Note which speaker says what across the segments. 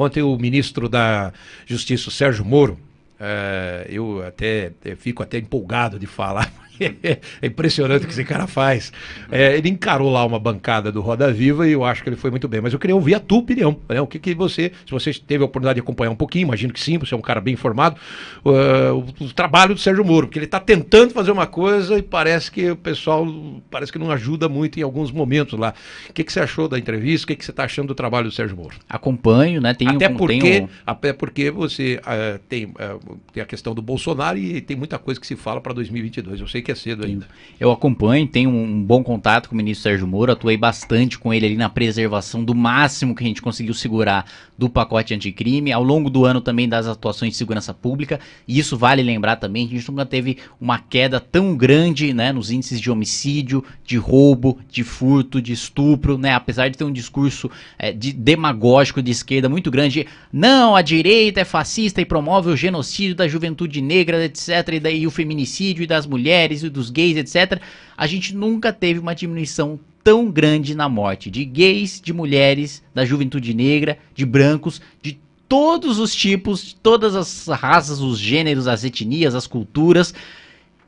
Speaker 1: Ontem o ministro da Justiça, Sérgio Moro, eh, eu até eu eh, fico até empolgado de falar, é impressionante o que esse cara faz. É, ele encarou lá uma bancada do Roda Viva e eu acho que ele foi muito bem. Mas eu queria ouvir a tua opinião, né? O que, que você, se você teve a oportunidade de acompanhar um pouquinho, imagino que sim, você é um cara bem informado, uh, o, o, trabalho do Sérgio Moro, porque ele está tentando fazer uma coisa e parece que o pessoal parece que não ajuda muito em alguns momentos lá. O que, que você achou da entrevista? O que, que você está achando do trabalho do Sérgio Moro?
Speaker 2: Acompanho, né?
Speaker 1: Tenho, até, porque, tenho... até porque você uh, tem, uh, tem a questão do Bolsonaro e tem muita coisa que se fala para 2022. Eu sei que que é cedo ainda.
Speaker 2: Eu acompanho, tenho um bom contato com o ministro Sérgio Moro, atuei bastante com ele ali na preservação do máximo que a gente conseguiu segurar do pacote anticrime, ao longo do ano também das atuações de segurança pública, e isso vale lembrar também, que a gente nunca teve uma queda tão grande né, nos índices de homicídio, de roubo, de furto, de estupro, né? Apesar de ter um discurso é, de demagógico de esquerda muito grande, não, a direita é fascista e promove o genocídio da juventude negra, etc., e, daí, o feminicídio e das mulheres e dos gays, etc., a gente nunca teve uma diminuição tão grande na morte de gays, de mulheres, da juventude negra, de brancos, de todos os tipos, de todas as raças, os gêneros, as etnias, as culturas.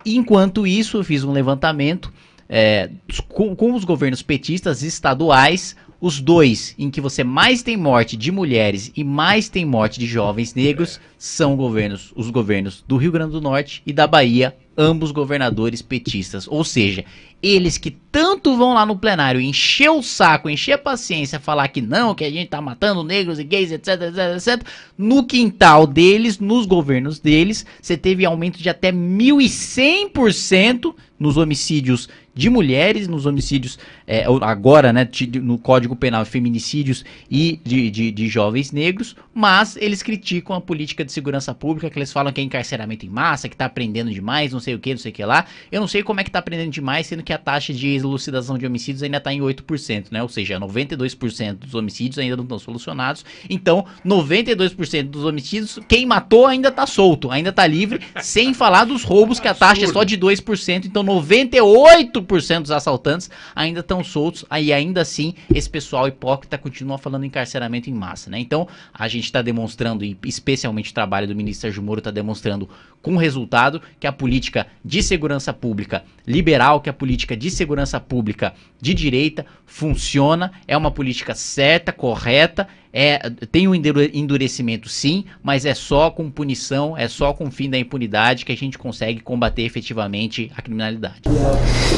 Speaker 2: Enquanto isso, eu fiz um levantamento é, com, com os governos petistas estaduais, os dois em que você mais tem morte de mulheres e mais tem morte de jovens negros é. são governos, os governos do Rio Grande do Norte e da Bahia, ambos governadores petistas. Ou seja, eles que tanto vão lá no plenário encher o saco, encher a paciência, falar que não, que a gente tá matando negros e gays, etc, etc, etc. No quintal deles, nos governos deles, você teve aumento de até 1.100% nos homicídios de mulheres, nos homicídios, é, agora, né, no Código Penal, feminicídios e de, de, de, jovens negros, mas eles criticam a política de segurança pública, que eles falam que é encarceramento em massa, que tá aprendendo demais, não sei o que, não sei o que lá. Eu não sei como é que tá aprendendo demais, sendo que a taxa de elucidação de homicídios ainda tá em 8%, né, ou seja, 92% dos homicídios ainda não estão solucionados, então 92% dos homicídios, quem matou ainda tá solto, ainda tá livre, sem falar dos roubos, que a taxa é só de 2%, então 98% dos assaltantes ainda estão soltos, aí ainda assim esse pessoal hipócrita continua falando encarceramento em massa, né? Então, a gente está demonstrando, e especialmente o trabalho do ministro Sérgio Moro está demonstrando com resultado, que a política de segurança pública liberal, que a política de segurança pública de direita funciona, é uma política certa, correta, é, tem um endurecimento sim, mas é só com punição, é só com o fim da impunidade que a gente consegue combater efetivamente a criminalidade.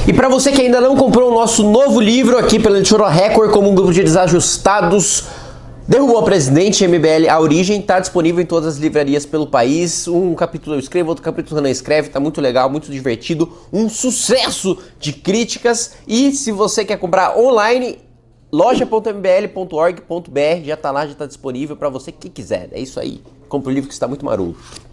Speaker 3: E para você que ainda não comprou o nosso novo livro aqui pela Editora Record, como um grupo de desajustados, Derrubou o presidente, MBL A Origem, está disponível em todas as livrarias pelo país. Um capítulo eu escrevo, outro capítulo não escreve, tá muito legal, muito divertido, um sucesso de críticas. E se você quer comprar online, loja.mbl.org.br já está lá, já está disponível para você que quiser. É isso aí. Compre o livro que está muito maroto.